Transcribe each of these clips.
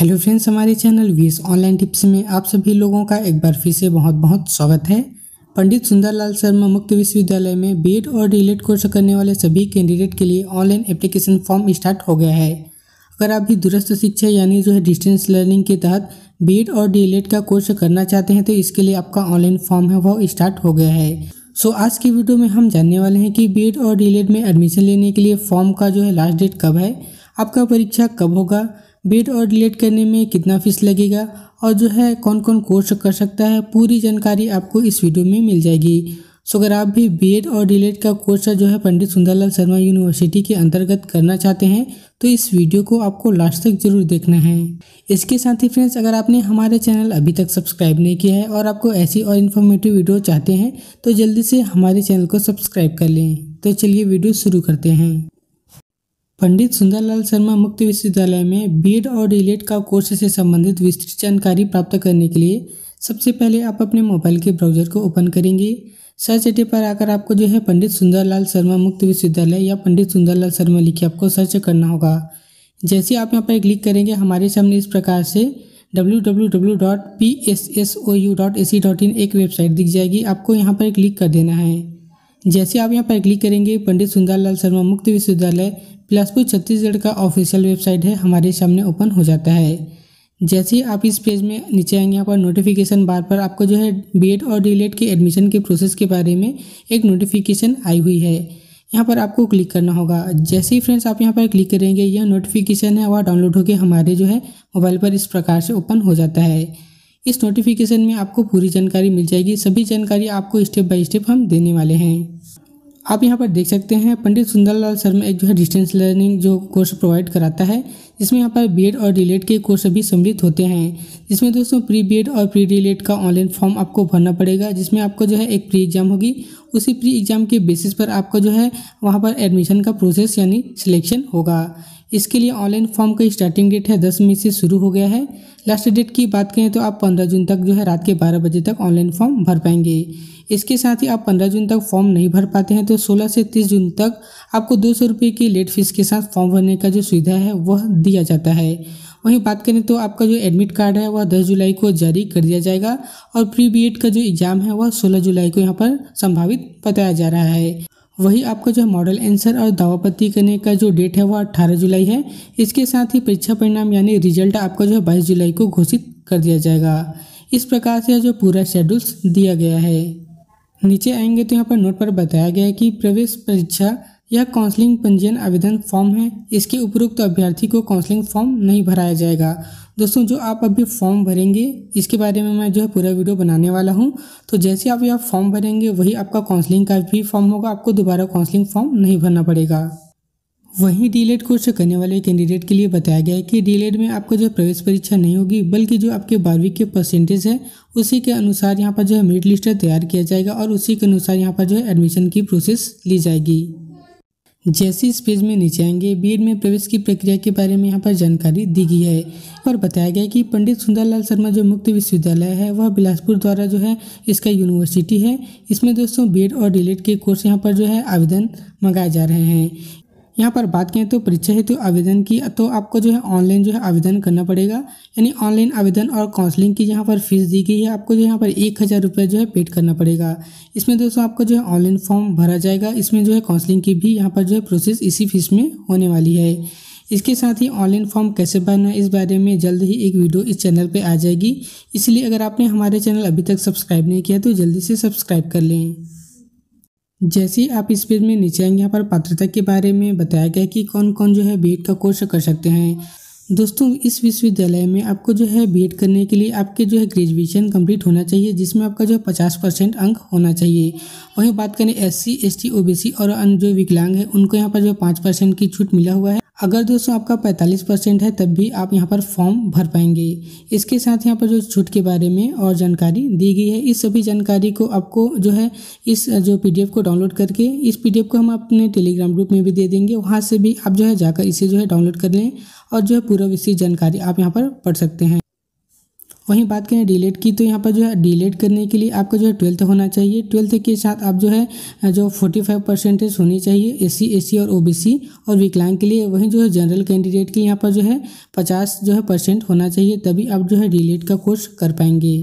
hello friends हमारे channel VS online tips में आप सभी लोगों का एक बार फिर से बहुत बहुत स्वागत है पंडित सुंदरलाल शर्मा मुक्त विश्वविद्यालय में बीएड और डीएलएड कोर्स करने वाले सभी कैंडिडेट के लिए ऑनलाइन एप्लीकेशन फॉर्म स्टार्ट हो गया है अगर आप भी दूरस्थ शिक्षा यानी जो है डिस्टेंस लर्निंग के तहत बी और एड का कोर्स करना चाहते हैं तो इसके लिए आपका ऑनलाइन फॉर्म है वह स्टार्ट हो गया है सो so, आज की वीडियो में हम जानने वाले हैं कि बी और डी में एडमिशन लेने के लिए फॉर्म का जो है लास्ट डेट कब है आपका परीक्षा कब होगा बीट और डिलीट करने में कितना फीस लगेगा और जो है कौन कौन कोर्स कर सकता है पूरी जानकारी आपको इस वीडियो में मिल जाएगी सो अगर आप भी बीएड और डिलेट का कोर्स जो है पंडित सुंदरलाल शर्मा यूनिवर्सिटी के अंतर्गत करना चाहते हैं तो इस वीडियो को आपको लास्ट तक जरूर देखना है इसके साथ ही फ्रेंड्स अगर आपने हमारे चैनल अभी तक सब्सक्राइब नहीं किया है और आपको ऐसी और इन्फॉर्मेटिव वीडियो चाहते हैं तो जल्दी से हमारे चैनल को सब्सक्राइब कर लें तो चलिए वीडियो शुरू करते हैं पंडित सुंदरलाल शर्मा मुक्त विश्वविद्यालय में बीएड और डीलेट का कोर्स से संबंधित विस्तृत जानकारी प्राप्त करने के लिए सबसे पहले आप अपने मोबाइल के ब्राउजर को ओपन करेंगे सर्च एटे पर आकर आपको जो है पंडित सुंदरलाल शर्मा मुक्त विश्वविद्यालय या पंडित सुंदरलाल शर्मा लिखे आपको सर्च करना होगा जैसे आप यहाँ पर क्लिक करेंगे हमारे सामने इस प्रकार से www.pssou.ac.in e एक वेबसाइट दिख जाएगी आपको यहाँ पर क्लिक कर देना है जैसे आप यहाँ पर क्लिक करेंगे पंडित सुंदरलाल शर्मा मुक्त विश्वविद्यालय बिलासपुर छत्तीसगढ़ का ऑफिशियल वेबसाइट है हमारे सामने ओपन हो जाता है जैसे ही आप इस पेज में नीचे आएंगे यहाँ पर नोटिफिकेशन बार पर आपको जो है बीएड और डीएलएड के एडमिशन के प्रोसेस के बारे में एक नोटिफिकेशन आई हुई है यहाँ पर आपको क्लिक करना होगा जैसे ही फ्रेंड्स आप यहाँ पर क्लिक करेंगे यह नोटिफिकेशन है वह डाउनलोड होकर हमारे जो है मोबाइल पर इस प्रकार से ओपन हो जाता है इस नोटिफिकेशन में आपको पूरी जानकारी मिल जाएगी सभी जानकारी आपको स्टेप बाय स्टेप हम देने वाले हैं आप यहाँ पर देख सकते हैं पंडित सुंदरलाल शर्मा एक जो है डिस्टेंस लर्निंग जो कोर्स प्रोवाइड कराता है इसमें यहाँ पर बीएड और डीलेट के कोर्स भी सम्मिलित होते हैं जिसमें दोस्तों प्री बीएड और प्री डीलेट का ऑनलाइन फॉर्म आपको भरना पड़ेगा जिसमें आपको जो है एक प्री एग्ज़ाम होगी उसी प्री एग्ज़ाम के बेसिस पर आपका जो है वहाँ पर एडमिशन का प्रोसेस यानी सिलेक्शन होगा इसके लिए ऑनलाइन फॉर्म का स्टार्टिंग डेट है दस मई से शुरू हो गया है लास्ट डेट की बात करें तो आप पंद्रह जून तक जो है रात के बारह बजे तक ऑनलाइन फॉर्म भर पाएंगे इसके साथ ही आप पंद्रह जून तक फॉर्म नहीं भर पाते हैं तो सोलह से तीस जून तक आपको दो सौ रुपये की लेट फीस के साथ फॉर्म भरने का जो सुविधा है वह दिया जाता है वहीं बात करें तो आपका जो एडमिट कार्ड है वह 10 जुलाई को जारी कर दिया जाएगा और प्री बी का जो एग्ज़ाम है वह 16 जुलाई को यहाँ पर संभावित बताया जा रहा है वही आपका जो है मॉडल आंसर और दावापत्ती करने का जो डेट है वो अट्ठारह जुलाई है इसके साथ ही परीक्षा परिणाम यानी रिजल्ट आपका जो है बाईस जुलाई को घोषित कर दिया जाएगा इस प्रकार से जो पूरा शेड्यूल्स दिया गया है नीचे आएंगे तो यहाँ पर नोट पर बताया गया है कि प्रवेश परीक्षा यह काउंसलिंग पंजीयन आवेदन फॉर्म है इसके उपरोक्त तो अभ्यर्थी को काउंसलिंग फॉर्म नहीं भराया जाएगा दोस्तों जो आप अभी फॉर्म भरेंगे इसके बारे में मैं जो है पूरा वीडियो बनाने वाला हूँ तो जैसे आप यह फॉर्म भरेंगे वही आपका काउंसलिंग का भी फॉर्म होगा आपको दोबारा काउंसलिंग फॉर्म नहीं भरना पड़ेगा वहीं डीलेट कोर्स e करने वाले कैंडिडेट के लिए बताया गया है कि डीलेट e में आपको जो प्रवेश परीक्षा नहीं होगी बल्कि जो आपके बारहवीं के परसेंटेज है उसी के अनुसार यहाँ पर जो है मेरिट लिस्ट तैयार किया जाएगा और उसी के अनुसार यहाँ पर जो है एडमिशन की प्रोसेस ली जाएगी जैसे इस पेज में नीचे आएंगे बी में प्रवेश की प्रक्रिया के बारे में यहाँ पर जानकारी दी गई है और बताया गया कि पंडित सुंदरलाल शर्मा जो मुक्त विश्वविद्यालय है वह बिलासपुर द्वारा जो है इसका यूनिवर्सिटी है इसमें दोस्तों बी और डी के कोर्स यहाँ पर जो है आवेदन मंगाए जा रहे हैं यहाँ पर बात करें तो परीक्षा हेतु आवेदन की तो आपको जो है ऑनलाइन जो है आवेदन करना पड़ेगा यानी ऑनलाइन आवेदन और काउंसलिंग की यहाँ पर फीस दी गई है आपको जो यहाँ पर एक हज़ार रुपये जो है पेड करना पड़ेगा इसमें दोस्तों आपको जो है ऑनलाइन फॉर्म भरा जाएगा इसमें जो है काउंसलिंग की भी यहाँ पर जो है प्रोसेस इसी फीस में होने वाली है इसके साथ ही ऑनलाइन फॉर्म कैसे भरना है इस बारे में जल्द ही एक वीडियो इस चैनल पर आ जाएगी इसलिए अगर आपने हमारे चैनल अभी तक सब्सक्राइब नहीं किया तो जल्दी से सब्सक्राइब कर लें जैसे ही आप इस पेज में नीचे आएंगे यहाँ पर पात्रता के बारे में बताया गया कि कौन कौन जो है बी का कोर्स कर सकते हैं दोस्तों इस विश्वविद्यालय में आपको जो है बी करने के लिए आपके जो है ग्रेजुएशन कंप्लीट होना चाहिए जिसमें आपका जो है पचास परसेंट अंक होना चाहिए वहीं बात करें S C S T O B C और अन्य जो विकलांग है उनको यहाँ पर जो पाँच परसेंट की छूट मिला हुआ है अगर दोस्तों आपका 45 परसेंट है तब भी आप यहाँ पर फॉर्म भर पाएंगे इसके साथ यहाँ पर जो छूट के बारे में और जानकारी दी गई है इस सभी जानकारी को आपको जो है इस जो पीडीएफ को डाउनलोड करके इस पीडीएफ को हम अपने टेलीग्राम ग्रुप में भी दे देंगे वहाँ से भी आप जो है जाकर इसे जो है डाउनलोड कर लें और जो है पूरा विस्तृत जानकारी आप यहाँ पर पढ़ सकते हैं वहीं बात करें डिलेट की तो यहाँ पर जो है डिलेट करने के लिए आपका जो है ट्वेल्थ होना चाहिए ट्वेल्थ के साथ आप जो है जो फोर्टी फाइव परसेंटेज होनी चाहिए एस सी और ओ और विकलांग के लिए वहीं जो है जनरल कैंडिडेट के यहाँ पर जो है पचास जो है परसेंट होना चाहिए तभी आप जो है डिलेट का कोर्स कर पाएंगे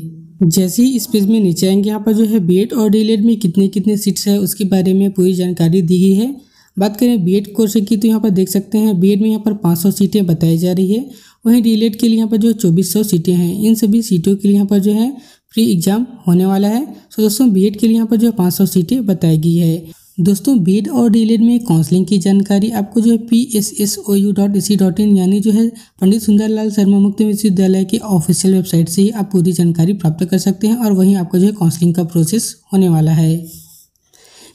जैसे ही इस पेज में नीचे आएंगे यहाँ पर जो है बी e और डी e e में कितने कितने सीट्स है उसके बारे में पूरी जानकारी दी गई है बात करें बीएड कोर्स की तो यहाँ पर देख सकते हैं बीएड में यहाँ पर 500 सीटें बताई जा रही है वहीं डी के लिए यहाँ पर जो 2400 सीटें हैं इन सभी सीटों के लिए यहाँ पर जो है फ्री एग्जाम होने वाला है सो दोस्तों बीएड के लिए यहाँ पर जो है पाँच सौ सीटें बताई गई है दोस्तों बीएड और डी में काउंसलिंग की जानकारी आपको जो है P S S O U dot A C dot in यानी जो है पंडित सुंदरलाल शर्मा मुक्त विश्वविद्यालय की ऑफिशियल वेबसाइट से ही आप पूरी जानकारी प्राप्त कर सकते हैं और वहीं आपको जो है काउंसलिंग का प्रोसेस होने वाला है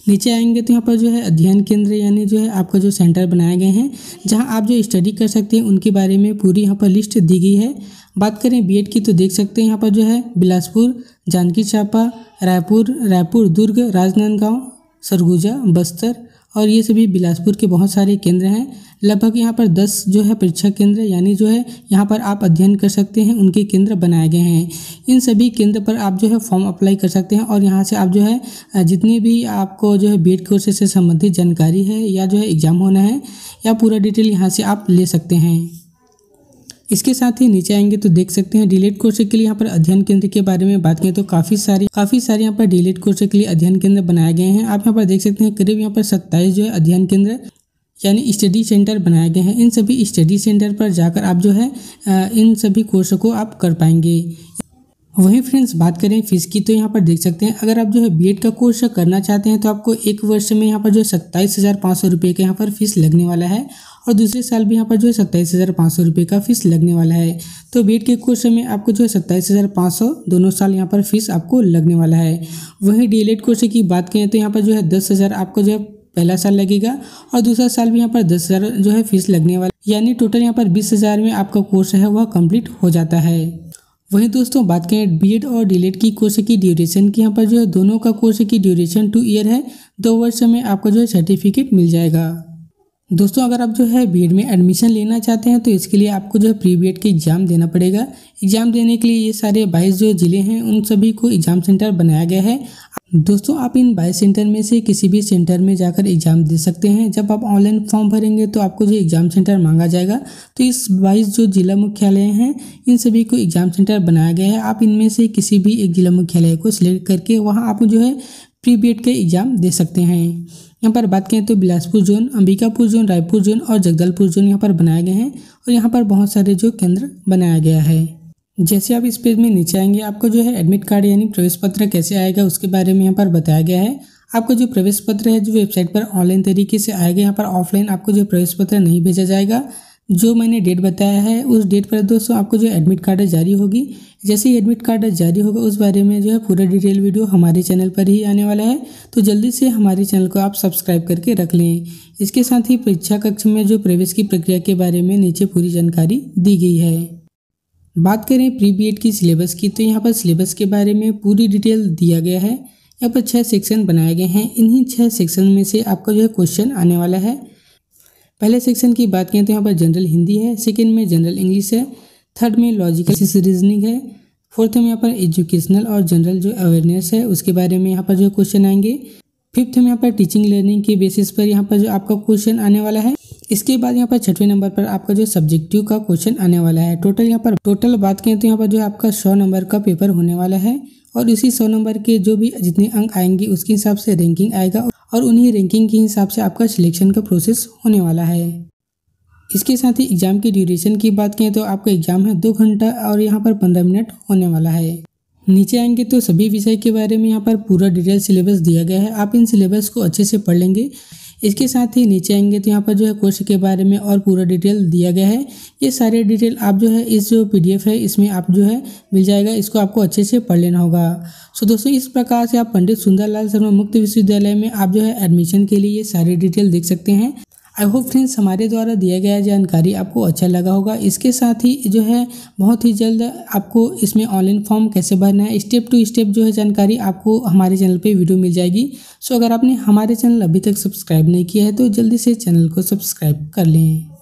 नीचे आएंगे तो यहाँ पर जो है अध्ययन केंद्र यानी जो है आपका जो सेंटर बनाए गए हैं जहाँ आप जो स्टडी कर सकते हैं उनके बारे में पूरी यहाँ पर लिस्ट दी गई है बात करें बीएड की तो देख सकते हैं यहाँ पर जो है बिलासपुर जानकी चापा रायपुर रायपुर दुर्ग राजनांदगांव सरगुजा बस्तर और ये सभी बिलासपुर के बहुत सारे केंद्र हैं लगभग यहाँ पर दस जो है परीक्षा केंद्र यानी जो है यहाँ पर आप अध्ययन कर सकते हैं उनके केंद्र बनाए गए हैं इन सभी केंद्र पर आप जो है फॉर्म अप्लाई कर सकते हैं और यहाँ से आप जो है जितनी भी आपको जो है बी कोर्सेज e से संबंधित जानकारी है या जो है एग्ज़ाम होना है या पूरा डिटेल यहाँ से आप ले सकते हैं इसके साथ ही नीचे आएंगे तो देख सकते हैं डिलेट कोर्स के लिए यहाँ पर अध्ययन केंद्र के बारे में बात करें तो काफ़ी सारी काफ़ी सारे यहाँ पर डिलेट कोर्स के लिए अध्ययन केंद्र बनाए गए हैं आप यहाँ पर देख सकते हैं करीब यहाँ पर सत्ताईस जो है अध्ययन केंद्र यानी स्टडी सेंटर बनाए गए हैं इन सभी स्टडी सेंटर पर जाकर आप जो है इन सभी कोर्सों को आप कर पाएंगे वहीं फ्रेंड्स बात करें फीस की तो यहाँ पर देख सकते हैं अगर आप जो है बीएड का कोर्स करना चाहते हैं तो आपको एक वर्ष में यहाँ पर जो है सत्ताईस हज़ार पाँच सौ रुपये का यहाँ पर फीस लगने वाला है और दूसरे साल भी यहाँ पर जो है सत्ताईस हज़ार पाँच सौ रुपये का फीस लगने वाला है तो बीएड के कोर्स में आपको जो है सत्ताईस हज़ार पाँच सौ दोनों साल यहाँ पर फीस आपको लगने वाला है वहीं एड कोर्स की बात करें तो यहाँ पर जो है दस हज़ार आपको जो है पहला साल लगेगा और दूसरा साल भी यहाँ पर दस हज़ार जो है फीस लगने वाला यानी टोटल यहाँ पर बीस हज़ार में आपका कोर्स है वह कंप्लीट हो जाता है वहीं दोस्तों बात करें बीएड और डीलेट की कोर्स की ड्यूरेशन की यहाँ पर जो है दोनों का कोर्स की ड्यूरेशन टू ईयर है दो वर्ष में आपका जो है सर्टिफिकेट मिल जाएगा दोस्तों अगर आप जो है बी में एडमिशन लेना चाहते हैं तो इसके लिए आपको जो है प्री बी के एग्ज़ाम देना पड़ेगा एग्ज़ाम देने के लिए ये सारे बाईस जो ज़िले हैं उन सभी को एग्ज़ाम सेंटर बनाया गया है दोस्तों आप इन बाईस सेंटर में से किसी भी सेंटर में जाकर एग्ज़ाम दे सकते हैं जब आप ऑनलाइन फॉर्म भरेंगे तो आपको जो एग्ज़ाम सेंटर मांगा जाएगा तो इस बाईस जो जिला मुख्यालय हैं इन सभी को एग्ज़ाम सेंटर बनाया गया है आप इनमें से किसी भी एक जिला मुख्यालय को सिलेक्ट करके वहाँ आप जो है प्री बी के एग्ज़ाम दे सकते हैं यहाँ पर बात करें तो Bilaspur zone Ambikapur zone Raipur zone और जगदलपुर जोन यहाँ पर बनाए गए हैं और यहाँ पर बहुत सारे जो केंद्र बनाया गया है जैसे आप इस पेज में नीचे आएंगे आपको जो है एडमिट कार्ड यानी प्रवेश पत्र कैसे आएगा उसके बारे में यहाँ पर बताया गया है आपका जो प्रवेश पत्र है जो वेबसाइट पर ऑनलाइन तरीके से आएगा यहाँ पर ऑफलाइन आपको जो प्रवेश पत्र नहीं भेजा जाएगा जो मैंने डेट बताया है उस डेट पर दोस्तों आपको जो एडमिट कार्ड जारी होगी जैसे ही एडमिट कार्ड जारी होगा उस बारे में जो है पूरा डिटेल वीडियो हमारे चैनल पर ही आने वाला है तो जल्दी से हमारे चैनल को आप सब्सक्राइब करके रख लें इसके साथ ही परीक्षा कक्ष में जो प्रवेश की प्रक्रिया के बारे में नीचे पूरी जानकारी दी गई है बात करें प्री बी की सिलेबस की तो यहाँ पर सिलेबस के बारे में पूरी डिटेल दिया गया है यहाँ पर छः सेक्शन बनाए गए हैं इन्हीं छः सेक्शन में से आपका जो है क्वेश्चन आने वाला है पहले सेक्शन की बात करें तो यहाँ पर जनरल हिंदी है सेकेंड में जनरल इंग्लिश है थर्ड में लॉजिकल रीजनिंग है फोर्थ में यहाँ पर एजुकेशनल और जनरल जो अवेयरनेस है उसके बारे में यहाँ पर जो क्वेश्चन आएंगे फिफ्थ में यहाँ पर टीचिंग लर्निंग के बेसिस पर यहाँ पर जो आपका क्वेश्चन आने वाला है इसके बाद यहाँ पर छठवें नंबर पर आपका जो सब्जेक्टिव का क्वेश्चन आने वाला है टोटल यहाँ पर टोटल बात करें तो यहाँ पर जो आपका सौ नंबर का पेपर होने वाला है और इसी सौ नंबर के जो भी जितने अंक आएंगे उसके हिसाब से रैंकिंग आएगा और उन्हीं रैंकिंग के हिसाब से आपका सिलेक्शन का प्रोसेस होने वाला है इसके साथ ही एग्ज़ाम की ड्यूरेशन की बात करें तो आपका एग्ज़ाम है दो घंटा और यहाँ पर पंद्रह मिनट होने वाला है नीचे आएंगे तो सभी विषय के बारे में यहाँ पर पूरा डिटेल सिलेबस दिया गया है आप इन सिलेबस को अच्छे से पढ़ लेंगे इसके साथ ही नीचे आएंगे तो यहाँ पर जो है कोर्स के बारे में और पूरा डिटेल दिया गया है ये सारे डिटेल आप जो है इस जो पी है इसमें आप जो है मिल जाएगा इसको आपको अच्छे से पढ़ लेना होगा सो दोस्तों इस प्रकार से आप पंडित सुंदरलाल शर्मा मुक्त विश्वविद्यालय में आप जो है एडमिशन के लिए ये सारे डिटेल देख सकते हैं आई होप फ्रेंड्स हमारे द्वारा दिया गया जानकारी आपको अच्छा लगा होगा इसके साथ ही जो है बहुत ही जल्द आपको इसमें ऑनलाइन फॉर्म कैसे भरना है स्टेप टू स्टेप जो है जानकारी आपको हमारे चैनल पे वीडियो मिल जाएगी सो अगर आपने हमारे चैनल अभी तक सब्सक्राइब नहीं किया है तो जल्दी से चैनल को सब्सक्राइब कर लें